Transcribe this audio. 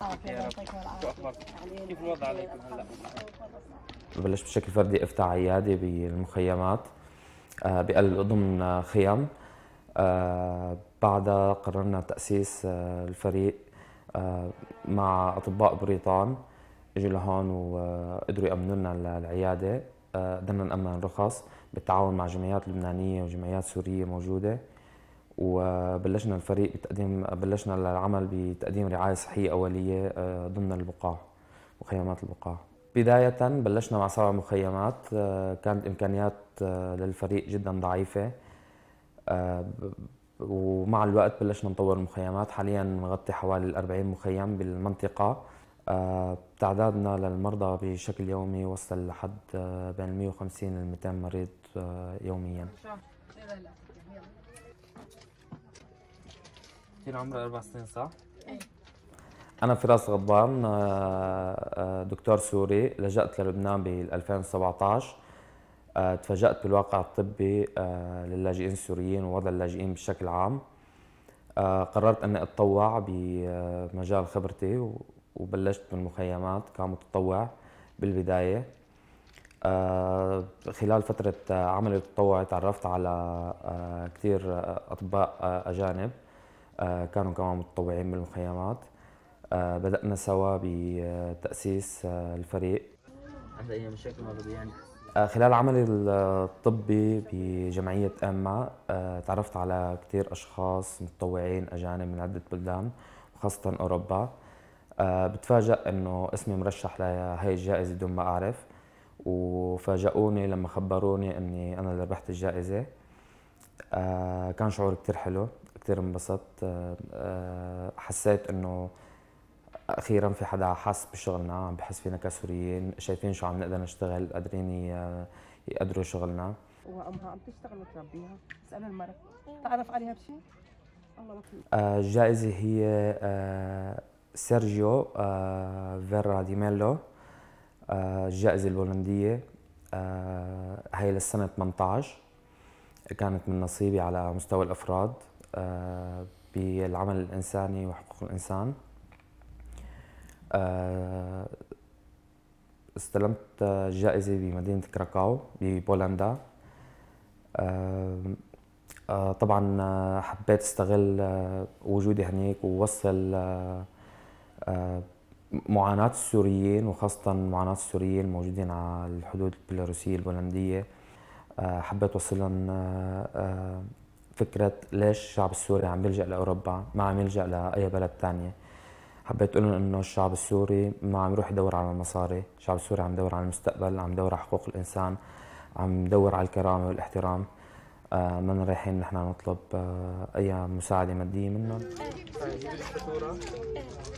طيب، كيف الوضع عليكم هلا؟ بلشت بشكل فردي افتح عياده بالمخيمات ضمن آه، آه، خيام آه، بعدها قررنا تاسيس الفريق مع اطباء بريطان اجوا لهون وقدروا يامنوا لنا العياده قدرنا نامن رخص بالتعاون مع جمعيات لبنانيه وجمعيات سوريه موجوده وبلشنا الفريق بتقديم بلشنا العمل بتقديم رعايه صحيه اوليه آه، ضمن البقاع مخيمات البقاع بداية بلشنا مع سبع مخيمات آه، كانت إمكانيات آه، للفريق جدا ضعيفة ومع الوقت بلشنا نطور المخيمات حاليا نغطي حوالي 40 مخيم بالمنطقة تعدادنا للمرضى بشكل يومي وصل لحد بين 150 ل 200 مريض يوميا كان عمره اربع سنين صح؟ ايه انا فراس غضبان آه، آه، دكتور سوري لجأت للبنان بال 2017 آه، تفاجأت بالواقع الطبي للاجئين السوريين ووضع اللاجئين بشكل عام قررت اني اتطوع بمجال خبرتي وبلشت بالمخيمات كمتطوع بالبدايه خلال فتره عملي التطوع تعرفت على كثير اطباء اجانب آه، كانوا كمان متطوعين من آه، بدأنا سوا بتأسيس آه، الفريق عند أي مشاكل مرضية يعني؟ خلال عملي الطبي بجمعية أما تعرفت على كثير أشخاص متطوعين أجانب من عدة بلدان وخاصة أوروبا بتفاجأ إنه اسمي مرشح لهي الجائزة دون ما أعرف وفاجئوني لما خبروني إني أنا اللي ربحت الجائزة كان شعور كثير حلو كثير انبسطت آه، آه، حسيت انه اخيرا في حدا حس بشغلنا عم بحس فينا كسوريين شايفين شو عم نقدر نشتغل قادرين يقدروا شغلنا وامها عم تشتغل وتربيها اسال المرة تعرف عليها بشيء الله الجائزة آه، هي سيرجيو فيرا دي ميلو الجائزة البولندية هاي للسنة 18 كانت من نصيبي على مستوى الافراد آه، بالعمل الإنساني وحقوق الإنسان آه، استلمت جائزة بمدينة كراكاو ببولندا آه، طبعا حبيت استغل وجودي هناك ووصل معاناة السوريين وخاصة معاناة السوريين الموجودين على الحدود البيلاروسية البولندية حبيت أوصل لهم فكرة ليش الشعب السوري عم يلجأ لأوروبا ما عم يلجأ لأي بلد تانية حبيت أقول لهم إنه الشعب السوري ما عم يروح يدور على المصاري الشعب السوري عم يدور على المستقبل عم يدور على حقوق الإنسان عم يدور على الكرامة والاحترام آه من رايحين نحن نطلب آه أي مساعدة مادية منهم طيب،